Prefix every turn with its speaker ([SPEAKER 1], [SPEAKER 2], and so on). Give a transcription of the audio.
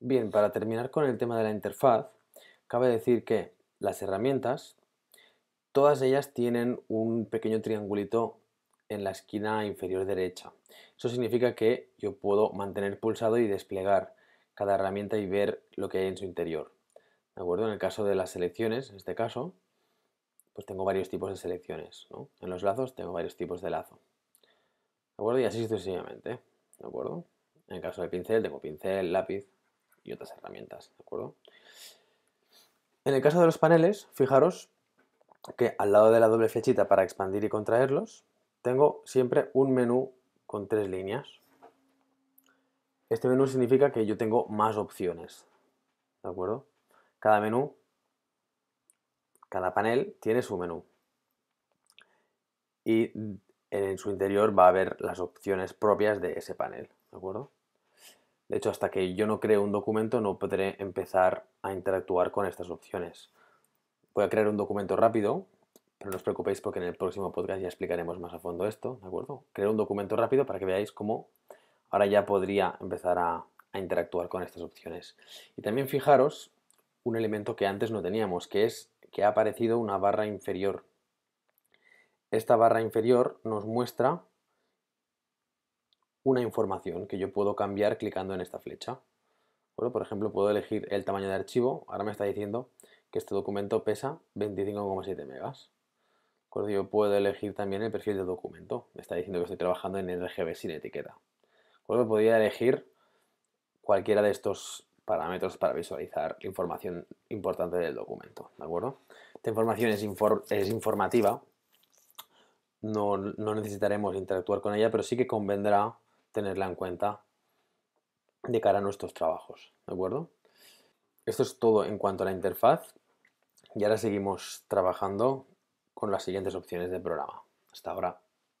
[SPEAKER 1] Bien, para terminar con el tema de la interfaz, cabe decir que las herramientas, todas ellas tienen un pequeño triangulito en la esquina inferior derecha. Eso significa que yo puedo mantener pulsado y desplegar cada herramienta y ver lo que hay en su interior. ¿De acuerdo? En el caso de las selecciones, en este caso, pues tengo varios tipos de selecciones. En los lazos tengo varios tipos de lazo. ¿De acuerdo? Y así sucesivamente. ¿De acuerdo? En el caso del pincel tengo pincel, lápiz, y otras herramientas, ¿de acuerdo? En el caso de los paneles, fijaros que al lado de la doble flechita para expandir y contraerlos, tengo siempre un menú con tres líneas. Este menú significa que yo tengo más opciones, ¿de acuerdo? Cada menú, cada panel tiene su menú. Y en su interior va a haber las opciones propias de ese panel, ¿de acuerdo? De hecho, hasta que yo no cree un documento no podré empezar a interactuar con estas opciones. Voy a crear un documento rápido, pero no os preocupéis porque en el próximo podcast ya explicaremos más a fondo esto, ¿de acuerdo? Crear un documento rápido para que veáis cómo ahora ya podría empezar a, a interactuar con estas opciones. Y también fijaros un elemento que antes no teníamos, que es que ha aparecido una barra inferior. Esta barra inferior nos muestra una información que yo puedo cambiar clicando en esta flecha. Bueno, por ejemplo, puedo elegir el tamaño de archivo. Ahora me está diciendo que este documento pesa 25,7 megas. yo puedo elegir también el perfil del documento. Me está diciendo que estoy trabajando en RGB sin etiqueta. podría elegir cualquiera de estos parámetros para visualizar información importante del documento, ¿de acuerdo? Esta información es, informativa, no necesitaremos interactuar con ella, pero sí que convendrá tenerla en cuenta de cara a nuestros trabajos, ¿de acuerdo? Esto es todo en cuanto a la interfaz y ahora seguimos trabajando con las siguientes opciones del programa. Hasta ahora.